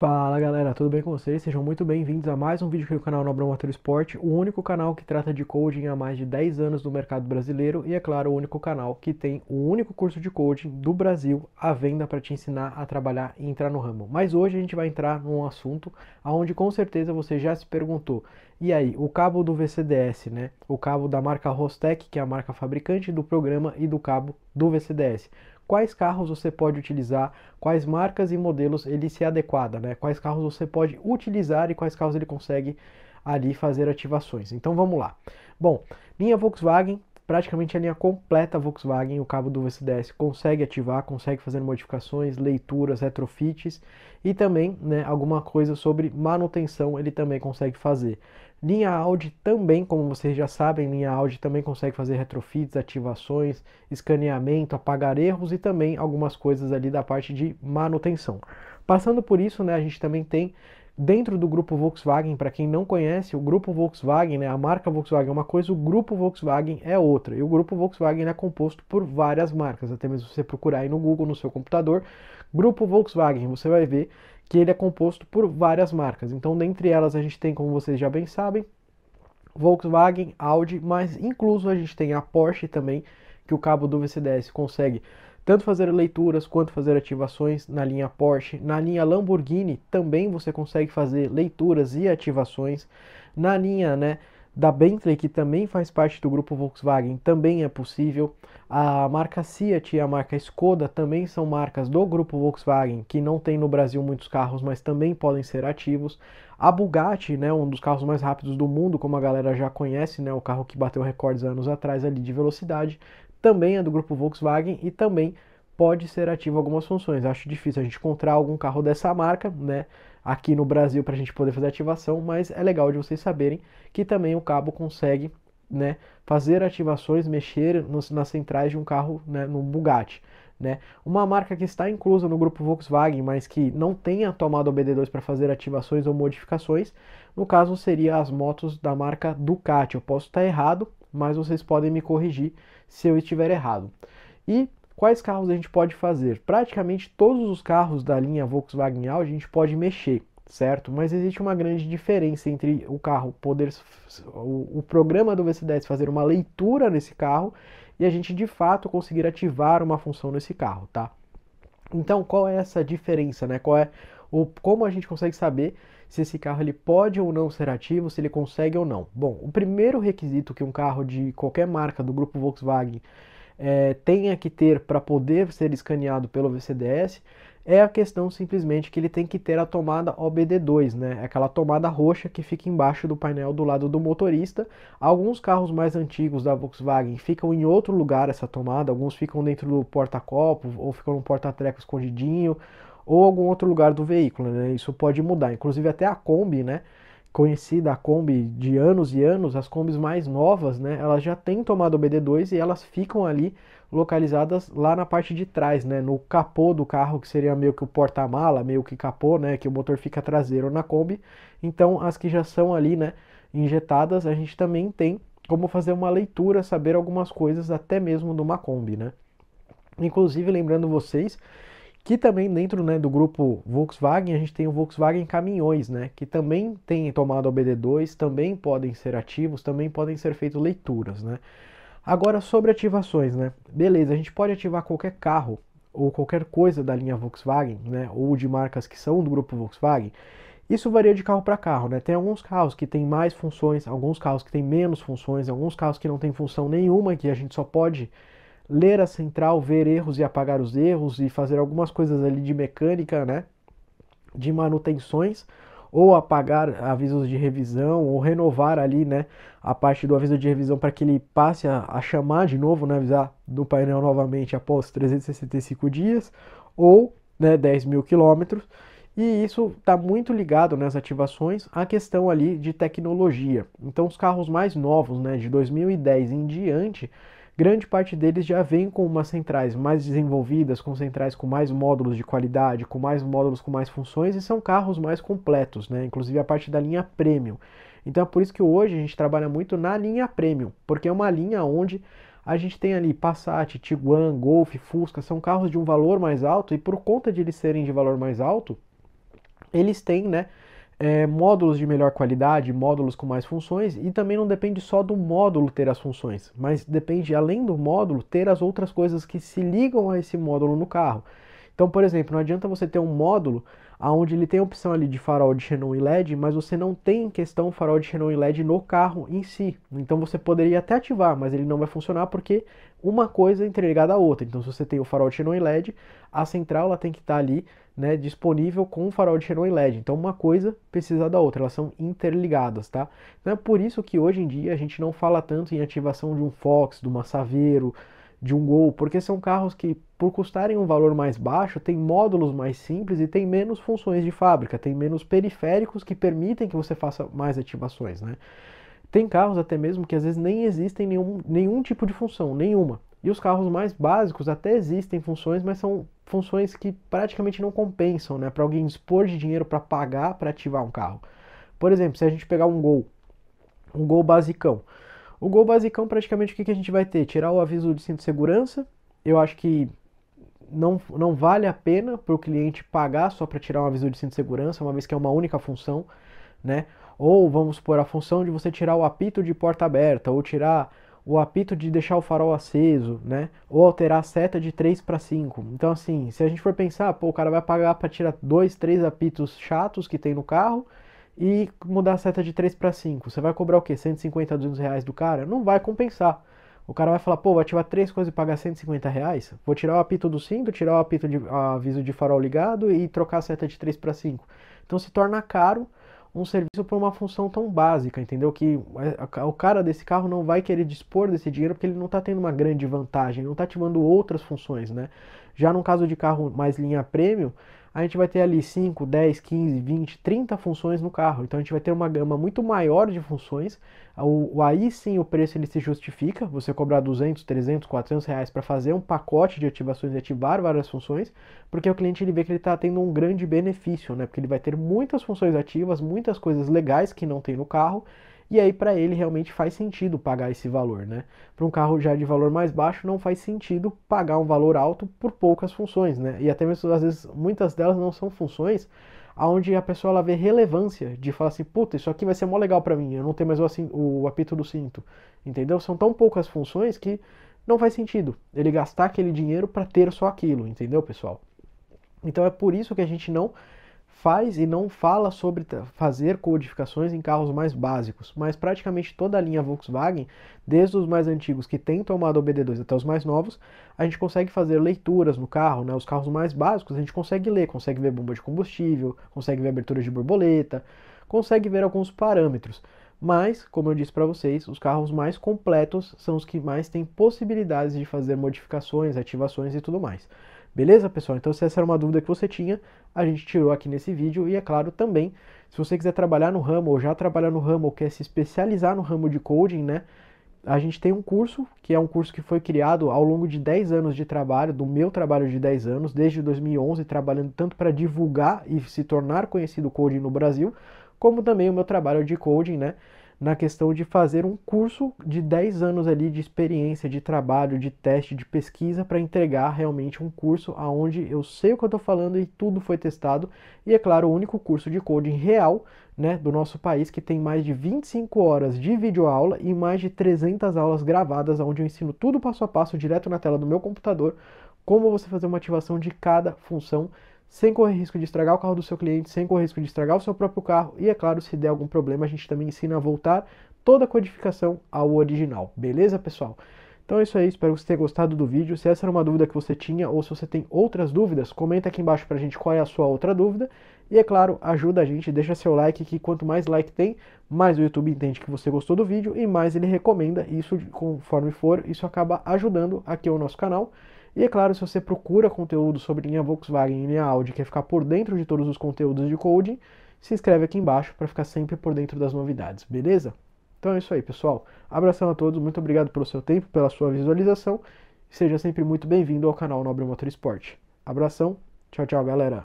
Fala galera, tudo bem com vocês? Sejam muito bem-vindos a mais um vídeo aqui do canal Nobre Motor Esporte, o único canal que trata de coding há mais de 10 anos no mercado brasileiro e, é claro, o único canal que tem o único curso de coding do Brasil à venda para te ensinar a trabalhar e entrar no ramo. Mas hoje a gente vai entrar num assunto aonde com certeza você já se perguntou: e aí, o cabo do VCDS, né? O cabo da marca Rostec, que é a marca fabricante do programa e do cabo do VCDS quais carros você pode utilizar, quais marcas e modelos ele se adequada, né? Quais carros você pode utilizar e quais carros ele consegue ali fazer ativações. Então vamos lá. Bom, linha Volkswagen, praticamente a linha completa Volkswagen, o cabo do VCDS consegue ativar, consegue fazer modificações, leituras, retrofits e também né, alguma coisa sobre manutenção ele também consegue fazer. Linha Audi também, como vocês já sabem, linha Audi também consegue fazer retrofits, ativações, escaneamento, apagar erros e também algumas coisas ali da parte de manutenção. Passando por isso, né, a gente também tem dentro do grupo Volkswagen, para quem não conhece, o grupo Volkswagen, né, a marca Volkswagen é uma coisa, o grupo Volkswagen é outra. E o grupo Volkswagen é composto por várias marcas, até mesmo você procurar aí no Google, no seu computador, grupo Volkswagen, você vai ver que ele é composto por várias marcas. Então, dentre elas, a gente tem, como vocês já bem sabem, Volkswagen, Audi, mas incluso a gente tem a Porsche também, que o cabo do VCDS consegue tanto fazer leituras quanto fazer ativações na linha Porsche. Na linha Lamborghini também você consegue fazer leituras e ativações. Na linha, né? da Bentley, que também faz parte do grupo Volkswagen, também é possível. A marca Seat e a marca Skoda também são marcas do grupo Volkswagen, que não tem no Brasil muitos carros, mas também podem ser ativos. A Bugatti, né, um dos carros mais rápidos do mundo, como a galera já conhece, né, o carro que bateu recordes anos atrás ali de velocidade, também é do grupo Volkswagen e também pode ser ativo algumas funções. Acho difícil a gente encontrar algum carro dessa marca, né? aqui no Brasil para a gente poder fazer ativação, mas é legal de vocês saberem que também o cabo consegue né, fazer ativações, mexer nos, nas centrais de um carro, né, no Bugatti. Né? Uma marca que está inclusa no grupo Volkswagen, mas que não tenha tomado o BD2 para fazer ativações ou modificações, no caso seria as motos da marca Ducati. Eu posso estar errado, mas vocês podem me corrigir se eu estiver errado. E Quais carros a gente pode fazer? Praticamente todos os carros da linha Volkswagen Audi a gente pode mexer, certo? Mas existe uma grande diferença entre o carro poder o, programa do VC10 fazer uma leitura nesse carro e a gente de fato conseguir ativar uma função nesse carro, tá? Então, qual é essa diferença, né? Qual é o como a gente consegue saber se esse carro ele pode ou não ser ativo, se ele consegue ou não? Bom, o primeiro requisito que um carro de qualquer marca do grupo Volkswagen é, tenha que ter para poder ser escaneado pelo VCDS é a questão simplesmente que ele tem que ter a tomada OBD2, né? É aquela tomada roxa que fica embaixo do painel do lado do motorista. Alguns carros mais antigos da Volkswagen ficam em outro lugar essa tomada, alguns ficam dentro do porta-copo ou ficam no porta-treco escondidinho ou algum outro lugar do veículo, né? Isso pode mudar. Inclusive até a Kombi, né? conhecida, a Kombi de anos e anos, as Kombis mais novas, né, elas já têm o bd 2 e elas ficam ali localizadas lá na parte de trás, né, no capô do carro, que seria meio que o porta-mala, meio que capô, né, que o motor fica traseiro na Kombi. Então, as que já são ali, né, injetadas, a gente também tem como fazer uma leitura, saber algumas coisas até mesmo de uma Kombi, né. Inclusive, lembrando vocês que também dentro né, do grupo Volkswagen, a gente tem o Volkswagen Caminhões, né? Que também tem tomada OBD2, também podem ser ativos, também podem ser feitas leituras, né? Agora sobre ativações, né? Beleza, a gente pode ativar qualquer carro ou qualquer coisa da linha Volkswagen, né? Ou de marcas que são do grupo Volkswagen. Isso varia de carro para carro, né? Tem alguns carros que têm mais funções, alguns carros que têm menos funções, alguns carros que não têm função nenhuma, que a gente só pode ler a central, ver erros e apagar os erros e fazer algumas coisas ali de mecânica, né? De manutenções ou apagar avisos de revisão ou renovar ali, né, a parte do aviso de revisão para que ele passe a, a, chamar de novo, né, avisar do painel novamente após 365 dias ou, né, 10 mil quilômetros. E isso está muito ligado nas né, ativações à questão ali de tecnologia. Então, os carros mais novos, né, de 2010 em diante, grande parte deles já vem com umas centrais mais desenvolvidas, com centrais com mais módulos de qualidade, com mais módulos com mais funções e são carros mais completos, né? Inclusive a parte da linha premium. Então é por isso que hoje a gente trabalha muito na linha premium, porque é uma linha onde a gente tem ali Passat, Tiguan, Golf, Fusca, são carros de um valor mais alto e por conta de eles serem de valor mais alto, eles têm, né, é, módulos de melhor qualidade, módulos com mais funções, e também não depende só do módulo ter as funções, mas depende, além do módulo, ter as outras coisas que se ligam a esse módulo no carro. Então, por exemplo, não adianta você ter um módulo onde ele tem a opção ali de farol de xenon e LED, mas você não tem em questão farol de xenon e LED no carro em si. Então você poderia até ativar, mas ele não vai funcionar porque uma coisa é entregada à outra. Então se você tem o farol de xenon e LED, a central ela tem que estar ali né, disponível com o farol de xenon e LED. Então uma coisa precisa da outra, elas são interligadas, tá? Então é por isso que hoje em dia a gente não fala tanto em ativação de um Fox, de uma Saveiro, de um Gol, porque são carros que por custarem um valor mais baixo, têm módulos mais simples e têm menos funções de fábrica, têm menos periféricos que permitem que você faça mais ativações, né? Tem carros até mesmo que às vezes nem existem nenhum, nenhum tipo de função, nenhuma. E os carros mais básicos até existem funções, mas são funções que praticamente não compensam, né? Para alguém dispor de dinheiro para pagar para ativar um carro. Por exemplo, se a gente pegar um Gol, um Gol basicão. O Gol basicão, praticamente, o que, que a gente vai ter? Tirar o aviso de cinto de segurança. Eu acho que não, não vale a pena para o cliente pagar só para tirar um aviso de cinto de segurança, uma vez que é uma única função, né? Ou vamos supor a função de você tirar o apito de porta aberta, ou tirar o apito de deixar o farol aceso, né? Ou alterar a seta de 3 para 5. Então, assim, se a gente for pensar, pô, o cara vai pagar para tirar dois, três apitos chatos que tem no carro e mudar a seta de 3 para 5. Você vai cobrar o quê? 150, 200 reais do cara? Não vai compensar. O cara vai falar, pô, vou ativar três coisas e pagar 150 reais? Vou tirar o apito do cinto, tirar o apito de aviso de farol ligado e trocar a seta de 3 para 5. Então se torna caro um serviço por uma função tão básica, entendeu? Que o cara desse carro não vai querer dispor desse dinheiro porque ele não está tendo uma grande vantagem, não está ativando outras funções, né? Já no caso de carro mais linha premium, a gente vai ter ali 5, 10, 15, 20, 30 funções no carro. Então a gente vai ter uma gama muito maior de funções. O, aí sim o preço ele se justifica, você cobrar 200, 300, 400 reais para fazer um pacote de ativações e ativar várias funções, porque o cliente ele vê que ele está tendo um grande benefício, né? porque ele vai ter muitas funções ativas, muitas coisas legais que não tem no carro, e aí para ele realmente faz sentido pagar esse valor, né? Para um carro já de valor mais baixo não faz sentido pagar um valor alto por poucas funções, né? E até mesmo às vezes muitas delas não são funções aonde a pessoa ela vê relevância de falar assim, puta, isso aqui vai ser mó legal para mim, eu não tenho mais o, assim, o apito do cinto, entendeu? São tão poucas funções que não faz sentido ele gastar aquele dinheiro para ter só aquilo, entendeu, pessoal? Então é por isso que a gente não faz e não fala sobre fazer codificações em carros mais básicos, mas praticamente toda a linha Volkswagen, desde os mais antigos que tem tomado obd BD2 até os mais novos, a gente consegue fazer leituras no carro, né? Os carros mais básicos a gente consegue ler, consegue ver bomba de combustível, consegue ver abertura de borboleta, consegue ver alguns parâmetros. Mas, como eu disse para vocês, os carros mais completos são os que mais têm possibilidades de fazer modificações, ativações e tudo mais. Beleza, pessoal? Então, se essa era uma dúvida que você tinha, a gente tirou aqui nesse vídeo. E é claro também, se você quiser trabalhar no ramo, ou já trabalhar no ramo, ou quer se especializar no ramo de coding, né? A gente tem um curso, que é um curso que foi criado ao longo de 10 anos de trabalho, do meu trabalho de 10 anos, desde 2011, trabalhando tanto para divulgar e se tornar conhecido o coding no Brasil, como também o meu trabalho de coding, né? na questão de fazer um curso de 10 anos ali de experiência, de trabalho, de teste, de pesquisa para entregar realmente um curso aonde eu sei o que eu estou falando e tudo foi testado. E é claro, o único curso de coding real né, do nosso país que tem mais de 25 horas de videoaula e mais de 300 aulas gravadas onde eu ensino tudo passo a passo direto na tela do meu computador como você fazer uma ativação de cada função sem correr risco de estragar o carro do seu cliente, sem correr risco de estragar o seu próprio carro e, é claro, se der algum problema, a gente também ensina a voltar toda a codificação ao original. Beleza, pessoal? Então é isso aí, espero que você tenha gostado do vídeo. Se essa era uma dúvida que você tinha ou se você tem outras dúvidas, comenta aqui embaixo pra gente qual é a sua outra dúvida. E é claro, ajuda a gente, deixa seu like, que quanto mais like tem, mais o YouTube entende que você gostou do vídeo e mais ele recomenda. Isso, conforme for, isso acaba ajudando aqui o nosso canal. E é claro, se você procura conteúdo sobre linha Volkswagen e linha Audi, quer ficar por dentro de todos os conteúdos de coding, se inscreve aqui embaixo para ficar sempre por dentro das novidades, beleza? Então é isso aí, pessoal. Abração a todos, muito obrigado pelo seu tempo, pela sua visualização. Seja sempre muito bem-vindo ao canal Nobre Motor Esporte. Abração, tchau, tchau, galera.